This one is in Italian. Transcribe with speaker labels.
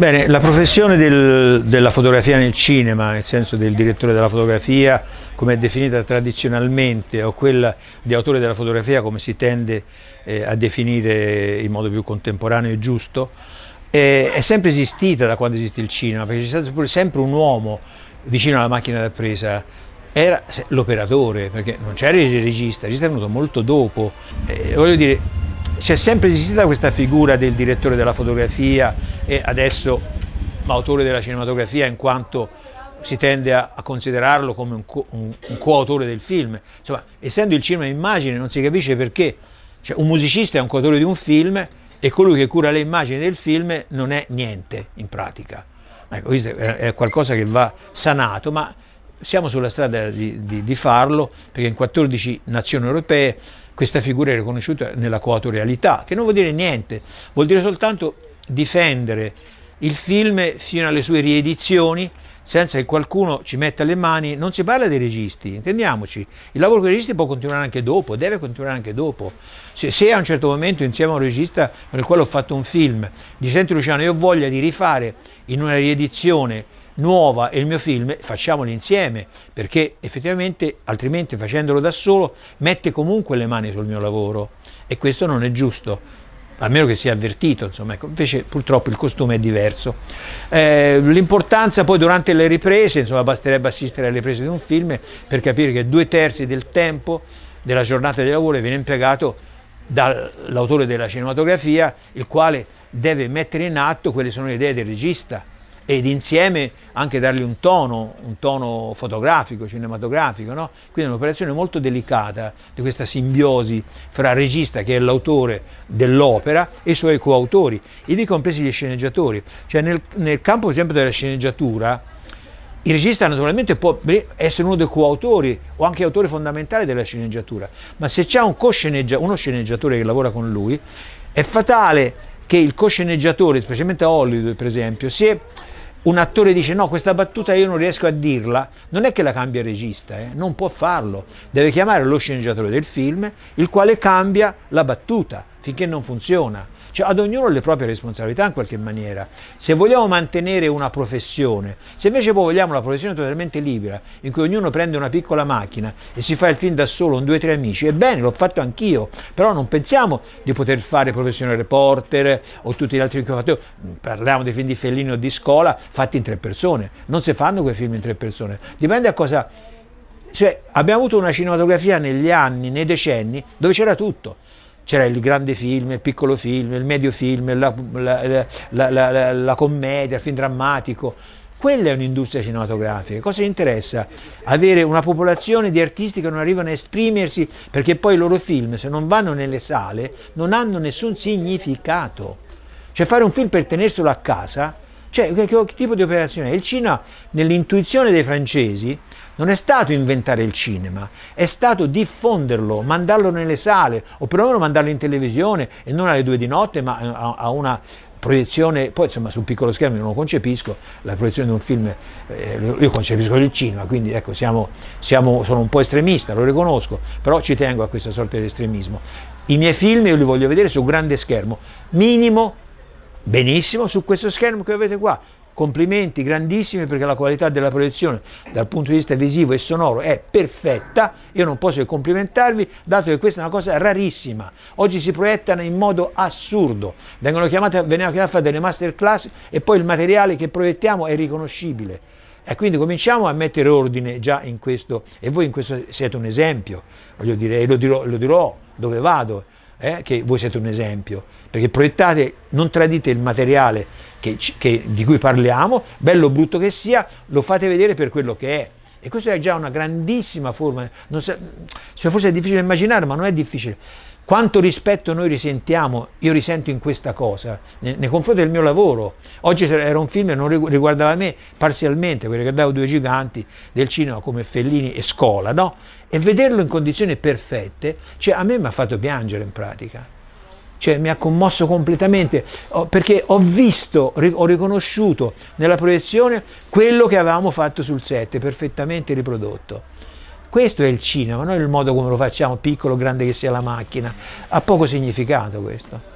Speaker 1: Bene, la professione del, della fotografia nel cinema, nel senso del direttore della fotografia, come è definita tradizionalmente, o quella di autore della fotografia, come si tende eh, a definire in modo più contemporaneo e giusto, eh, è sempre esistita da quando esiste il cinema, perché c'è stato sempre un uomo vicino alla macchina da presa, era l'operatore, perché non c'era il regista, il regista è venuto molto dopo. Eh, voglio dire, c'è sempre esistita questa figura del direttore della fotografia e adesso autore della cinematografia in quanto si tende a, a considerarlo come un, co, un, un, coautore del film. Insomma, essendo il cinema immagine non si capisce perché cioè, un musicista è un coautore di un film e colui che cura le immagini del film non è niente in pratica. Ecco, questo è, è qualcosa che va sanato, ma siamo sulla strada di, di, di farlo perché in 14 nazioni europee questa figura è riconosciuta nella coautorialità, che non vuol dire niente, vuol dire soltanto difendere il film fino alle sue riedizioni senza che qualcuno ci metta le mani, non si parla dei registi, intendiamoci, il lavoro con i registi può continuare anche dopo, deve continuare anche dopo. Se, se, a un certo momento insieme a un regista con il quale ho fatto un film, di Senti Luciano, io ho voglia di rifare in una riedizione nuova e il mio film, facciamoli insieme, perché effettivamente altrimenti facendolo da solo mette comunque le mani sul mio lavoro e questo non è giusto a meno che sia avvertito, insomma, ecco, invece purtroppo il costume è diverso. Eh, l'importanza poi durante le riprese, insomma, basterebbe assistere alle riprese di un film per capire che due terzi del tempo della giornata di lavoro viene impiegato dall'autore della cinematografia, il quale deve mettere in atto quelle sono le idee del regista ed insieme anche dargli un tono, un tono fotografico, cinematografico. No? Quindi è un'operazione molto delicata di questa simbiosi fra regista che è l'autore dell'opera e i suoi coautori, ivi compresi gli sceneggiatori. Cioè nel, nel campo per esempio della sceneggiatura, il regista naturalmente può essere uno dei coautori o anche autore fondamentale della sceneggiatura, ma se c'è un uno sceneggiatore che lavora con lui, è fatale che il cosceneggiatore, specialmente a Hollywood per esempio, si è un attore dice no questa battuta io non riesco a dirla, non è che la cambia il regista, eh? non può farlo, deve chiamare lo sceneggiatore del film il quale cambia la battuta finché non funziona. Cioè, ad ognuno le proprie responsabilità in qualche maniera. Se vogliamo mantenere una professione, se invece poi vogliamo una professione totalmente libera, in cui ognuno prende una piccola macchina e si fa il film da solo, un due o tre amici, ebbene l'ho fatto anch'io, però non pensiamo di poter fare professione reporter o tutti gli altri che ho fatto. Parliamo dei film di Fellino o di Scola fatti in tre persone, non si fanno quei film in tre persone, dipende a cosa... Cioè, abbiamo avuto una cinematografia negli anni, nei decenni, dove c'era tutto c'era il grande film, il piccolo film, il medio film, la, la, la, la commedia, il film drammatico. Quella è un'industria cinematografica. Cosa interessa? Avere una popolazione di artisti che non arrivano a esprimersi perché poi i loro film, se non vanno nelle sale, non hanno nessun significato. Cioè fare un film per tenerselo a casa cioè, che, che tipo di operazione è? Il cinema, nell'intuizione dei francesi, non è stato inventare il cinema, è stato diffonderlo, mandarlo nelle sale, o perlomeno mandarlo in televisione, e non alle due di notte, ma eh, a, a una proiezione, poi insomma su un piccolo schermo io non lo concepisco, la proiezione di un film, eh, io concepisco il cinema, quindi ecco siamo, siamo, sono un po' estremista, lo riconosco, però ci tengo a questa sorta di estremismo. I miei film io li voglio vedere su grande schermo, minimo benissimo su questo schermo che avete qua. Complimenti grandissimi perché la qualità della proiezione dal punto di vista visivo e sonoro è perfetta. Io non posso che complimentarvi, dato che questa è una cosa rarissima. Oggi si proiettano in modo assurdo. Vengono chiamate, vengono chiamate a fare delle masterclass e poi il materiale che proiettiamo è riconoscibile. E quindi cominciamo a mettere ordine già in questo, e voi in questo siete un esempio, voglio dire, e lo dirò, lo dirò dove vado eh, che voi siete un esempio, perché proiettate, non tradite il materiale che, che, di cui parliamo, bello o brutto che sia, lo fate vedere per quello che è. E questa è già una grandissima forma, so, cioè forse è difficile immaginare, ma non è difficile quanto rispetto noi risentiamo, io risento in questa cosa, nei, nei confronti del mio lavoro. Oggi era un film che non riguardava me parzialmente, perché guardavo due giganti del cinema come Fellini e Scola, no? E vederlo in condizioni perfette, cioè a me mi ha fatto piangere in pratica cioè mi ha commosso completamente perché ho visto, ho riconosciuto nella proiezione quello che avevamo fatto sul set, perfettamente riprodotto. Questo è il cinema, non il modo come lo facciamo, piccolo o grande che sia la macchina. Ha poco significato questo.